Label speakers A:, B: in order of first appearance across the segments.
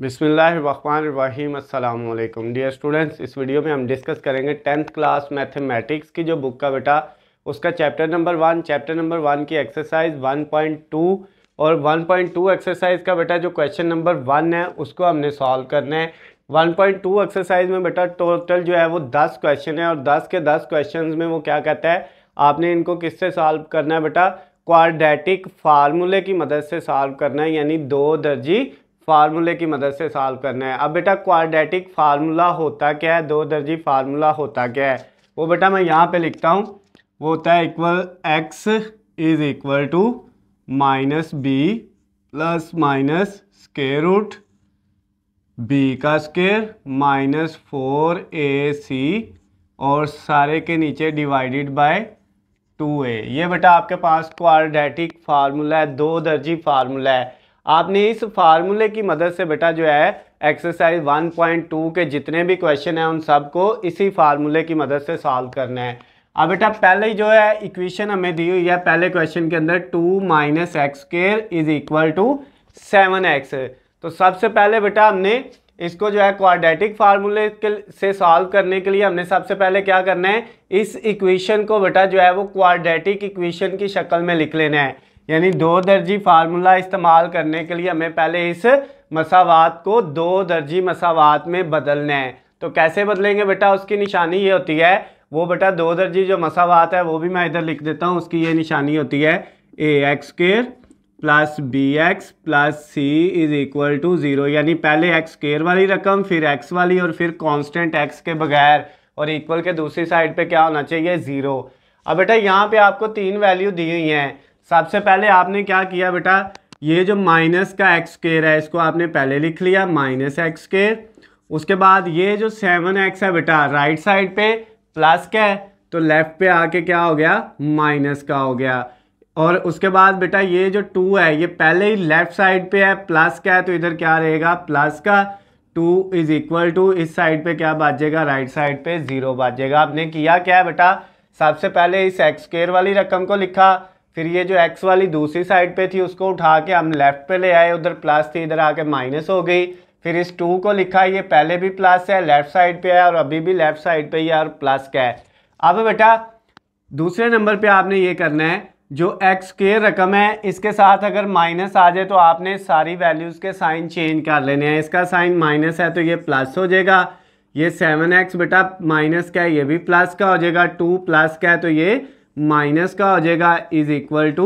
A: बिसमीम अल्लाम dear students इस वीडियो में हम डिस्कस करेंगे टेंथ क्लास मैथमेटिक्स की जो बुक का बेटा उसका chapter number one chapter number one की एक्सरसाइज 1.2 और 1.2 एक्सरसाइज का बेटा जो क्वेश्चन नंबर वन है उसको हमने सॉल्व करना है 1.2 एक्सरसाइज में बेटा टोटल जो है वो 10 क्वेश्चन है और 10 के 10 क्वेश्चन में वो क्या कहता है आपने इनको किससे सॉल्व करना है बेटा क्वाड्रेटिक फार्मूले की मदद से सॉल्व करना है यानी दो दर्जी फार्मूले की मदद से सॉल्व करना है अब बेटा क्वाड्रेटिक फार्मूला होता क्या है दो दर्जी फार्मूला होता क्या है वो बेटा मैं यहाँ पे लिखता हूँ वो होता है equal X is equal to minus B plus minus square root B का square minus four A C और सारे के नीचे डिवाइडेड बाय टू ए ये बेटा आपके पास क्वाड्रेटिक फार्मूला है दो दर्जी फार्मूला है आपने इस फार्मूले की मदद से बेटा जो है एक्सरसाइज 1.2 के जितने भी क्वेश्चन हैं उन सबको इसी फार्मूले की मदद से सॉल्व करना है अब बेटा पहले जो है इक्वेशन हमें दी हुई है पहले क्वेश्चन के अंदर two minus X square is equal to seven X तो सबसे पहले बेटा हमने इसको जो है क्वाड्रेटिक फार्मूले से सॉल्व करने के लिए हमने सबसे पहले क्या करना है इस इक्वेशन को बेटा जो है वो क्वाड्रेटिक इक्वेशन की शक्ल में लिख लेना है यानी दो दर्जी फार्मूला इस्तेमाल करने के लिए हमें पहले इस मसावात को दो दर्जी मसावात में बदलना है तो कैसे बदलेंगे बेटा उसकी निशानी ये होती है वो बेटा दो दर्जी जो मसावात है वो भी मैं इधर लिख देता हूँ उसकी ये निशानी होती है A X square plus B X plus C is equal to zero यानी पहले एक्स केयर वाली रकम फिर एक्स वाली और फिर कांस्टेंट एक्स के बगैर और इक्वल के दूसरी साइड पे क्या होना चाहिए ज़ीरो अब बेटा यहाँ पे आपको तीन वैल्यू दी हुई हैं सबसे पहले आपने क्या किया बेटा ये जो माइनस का एक्स स्केयर है इसको आपने पहले लिख लिया माइनस एक्स स्केयर उसके बाद ये जो सेवन एक्स है बेटा राइट साइड पे प्लस का है तो लेफ्ट पे आके क्या हो गया माइनस का हो गया और उसके बाद बेटा ये जो टू है ये पहले ही लेफ्ट साइड पे है प्लस का है तो इधर क्या रहेगा प्लस का टू इज इक्वल टू इस साइड पे क्या बाजेगा राइट साइड पे ज़ीरो बाजेगा आपने किया क्या है बेटा सबसे पहले इस एक्स वाली रकम को लिखा फिर ये जो एक्स वाली दूसरी साइड पे थी उसको उठा के हम लेफ्ट पे ले आए उधर प्लस थी इधर आके माइनस हो गई फिर इस टू को लिखा ये पहले भी प्लस है लेफ्ट साइड पे है और अभी भी लेफ्ट साइड पे ही है और प्लस का है अब बेटा दूसरे नंबर पे आपने ये करना है जो एक्स के रकम है इसके साथ अगर माइनस आ जाए तो आपने सारी वैल्यूज़ के साइन चेंज कर लेने हैं इसका साइन माइनस है तो ये प्लस हो जाएगा ये सेवन एक्स बेटा माइनस का है ये भी प्लस का हो जाएगा टू प्लस का है तो ये माइनस का हो जाएगा इज इक्वल टू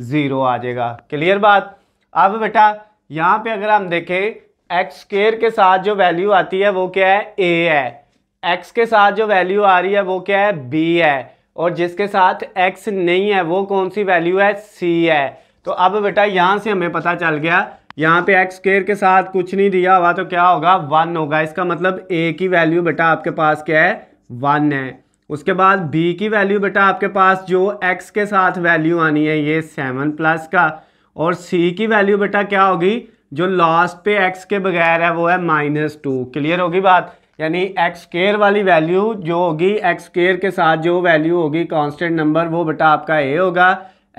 A: ज़ीरो आ जाएगा क्लियर बात अब बेटा यहाँ पे अगर हम देखें एक्स स्केयर के साथ जो वैल्यू आती है वो क्या है ए है एक्स के साथ जो वैल्यू आ रही है वो क्या है बी है और जिसके साथ एक्स नहीं है वो कौन सी वैल्यू है सी है तो अब बेटा यहाँ से हमें पता चल गया यहाँ पे एक्स स्केयर के साथ कुछ नहीं दिया हुआ तो क्या होगा वन होगा इसका मतलब ए की वैल्यू बेटा आपके पास क्या है वन है उसके बाद बी की वैल्यू बेटा आपके पास जो एक्स के साथ वैल्यू आनी है ये सेवन प्लस का और सी की वैल्यू बेटा क्या होगी जो लास्ट पे एक्स के बगैर है वो है माइनस टू क्लियर होगी बात यानी एक्स केयर वाली वैल्यू जो होगी एक्स केयर के साथ जो वैल्यू होगी कांस्टेंट नंबर वो बेटा आपका ए होगा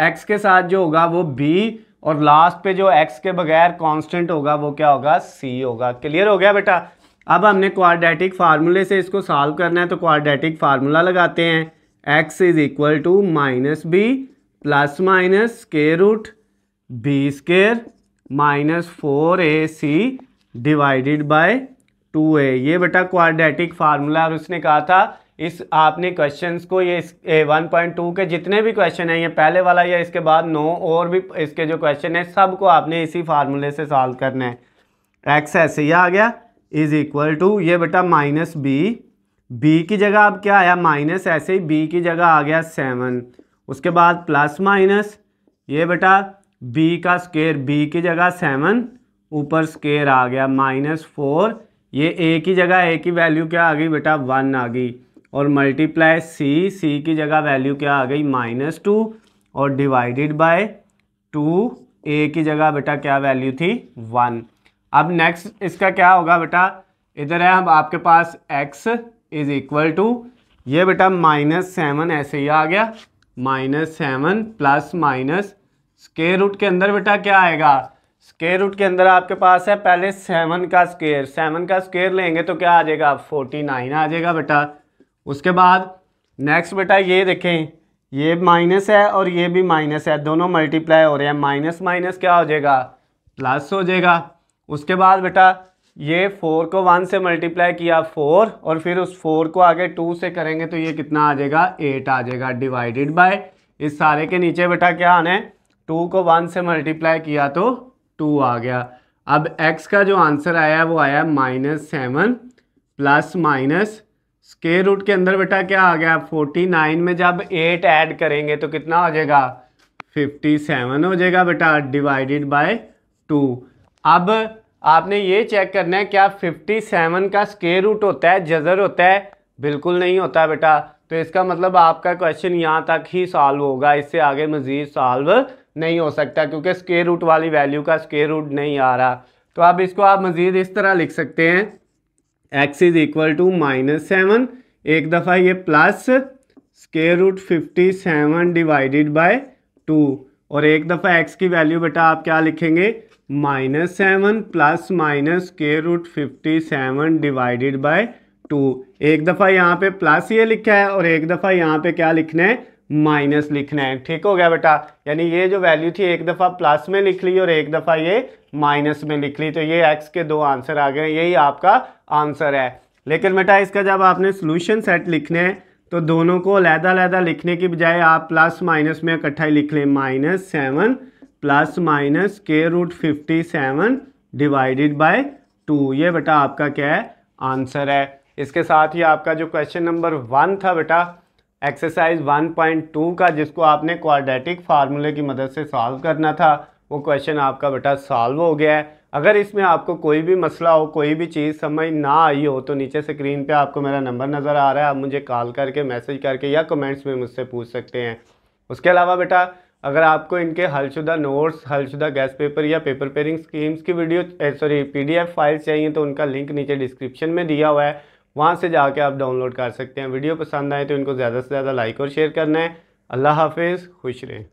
A: एक्स के साथ जो होगा वो बी और लास्ट पे जो एक्स के बगैर कांस्टेंट होगा वो क्या होगा सी होगा क्लियर हो गया बेटा अब हमने क्वाड्रेटिक फार्मूले से इसको सॉल्व करना है तो क्वाड्रेटिक फार्मूला लगाते हैं X is equal to minus B plus minus के root B square minus four A C divided by two A ये बेटा क्वाड्रेटिक फार्मूला और उसने कहा था इस आपने क्वेश्चंस को ये इस वन पॉइंट टू के जितने भी क्वेश्चन हैं ये पहले वाला या इसके बाद नो और भी इसके जो क्वेश्चन है सबको आपने इसी फार्मूले से सॉल्व करना है एक्स ऐसे ही आ गया इज इक्वल टू ये बेटा माइनस बी बी की जगह अब क्या आया माइनस ऐसे ही बी की जगह आ गया सेवन उसके बाद प्लस माइनस ये बेटा बी का स्केयर बी की जगह सेवन ऊपर स्केयर आ गया माइनस फोर ये ए की जगह ए की वैल्यू क्या आ गई बेटा वन आ गई और मल्टीप्लाई सी सी की जगह वैल्यू क्या आ गई माइनस टू और डिवाइडेड बाय टू ए की जगह बेटा क्या वैल्यू थी वन अब नेक्स्ट इसका क्या होगा बेटा इधर है अब आपके पास x इज इक्वल टू ये बेटा माइनस सेवन ऐसे ही आ गया minus seven plus minus square root के अंदर बेटा क्या आएगा स्केयर रूट के अंदर आपके पास है पहले सेवन का स्केयर सेवन का स्केयर लेंगे तो क्या आ जाएगा फोर्टी नाइन आ जाएगा बेटा उसके बाद नेक्स्ट बेटा ये देखें ये माइनस है और ये भी माइनस है दोनों मल्टीप्लाई हो रहे हैं माइनस माइनस क्या हो जाएगा प्लस हो जाएगा उसके बाद बेटा ये फोर को वन से मल्टीप्लाई किया फोर और फिर उस फोर को आगे टू से करेंगे तो ये कितना आ जाएगा एट आ जाएगा डिवाइडेड बाय इस सारे के नीचे बेटा क्या आने टू को वन से मल्टीप्लाई किया तो टू आ गया अब एक्स का जो आंसर आया है वो आया minus seven plus minus square root के अंदर बेटा क्या आ गया फोर्टी नाइन में जब एट ऐड करेंगे तो कितना हो जाएगा फिफ्टी सेवन हो जाएगा बेटा डिवाइडेड बाय टू अब आपने ये चेक करना है क्या फिफ्टी सेवन का स्केयर रूट होता है जजर होता है बिल्कुल नहीं होता बेटा तो इसका मतलब आपका क्वेश्चन यहाँ तक ही सॉल्व होगा इससे आगे मज़ीद सॉल्व नहीं हो सकता क्योंकि स्केयर रूट वाली वैल्यू का स्केयर रूट नहीं आ रहा तो अब इसको आप मज़ीद इस तरह लिख सकते हैं X is equal to minus seven एक दफ़ा ये plus square root fifty seven divided by two और एक दफ़ा एक्स की वैल्यू बेटा आप क्या लिखेंगे माइनस सेवन प्लस माइनस के root fifty seven divided by two एक दफ़ा यहाँ पे प्लस ये लिखा है और एक दफ़ा यहाँ पे क्या लिखना है माइनस लिखना है ठीक हो गया बेटा यानी ये जो वैल्यू थी एक दफ़ा प्लस में लिख ली और एक दफ़ा ये माइनस में लिख ली तो ये एक्स के दो आंसर आ गए यही आपका आंसर है लेकिन बेटा इसका जब आपने सोल्यूशन सेट लिखने हैं तो दोनों को लहदा लहदा लिखने की बजाय आप प्लस माइनस में इकट्ठा ही लिख लें माइनस सेवन प्लस माइनस के root fifty seven divided by two ये बेटा आपका क्या है आंसर है इसके साथ ही आपका जो क्वेश्चन नंबर वन था बेटा एक्सरसाइज 1.2 का जिसको आपने क्वाड्रेटिक फार्मूले की मदद से सॉल्व करना था वो क्वेश्चन आपका बेटा सॉल्व हो गया है अगर इसमें आपको कोई भी मसला हो कोई भी चीज़ समझ ना आई हो तो नीचे स्क्रीन पे आपको मेरा नंबर नज़र आ रहा है आप मुझे कॉल करके मैसेज करके या कमेंट्स में मुझसे पूछ सकते हैं उसके अलावा बेटा अगर आपको इनके हलशुदा नोट्स हलशुदा गैस पेपर या पेपर पेयरिंग स्कीम्स की वीडियो सॉरी पीडीएफ फाइल्स चाहिए तो उनका लिंक नीचे डिस्क्रिप्शन में दिया हुआ है वहाँ से जाके आप डाउनलोड कर सकते हैं वीडियो पसंद आए तो इनको ज़्यादा से ज़्यादा लाइक और शेयर करना है अल्लाह हाफिज़ खुश रहें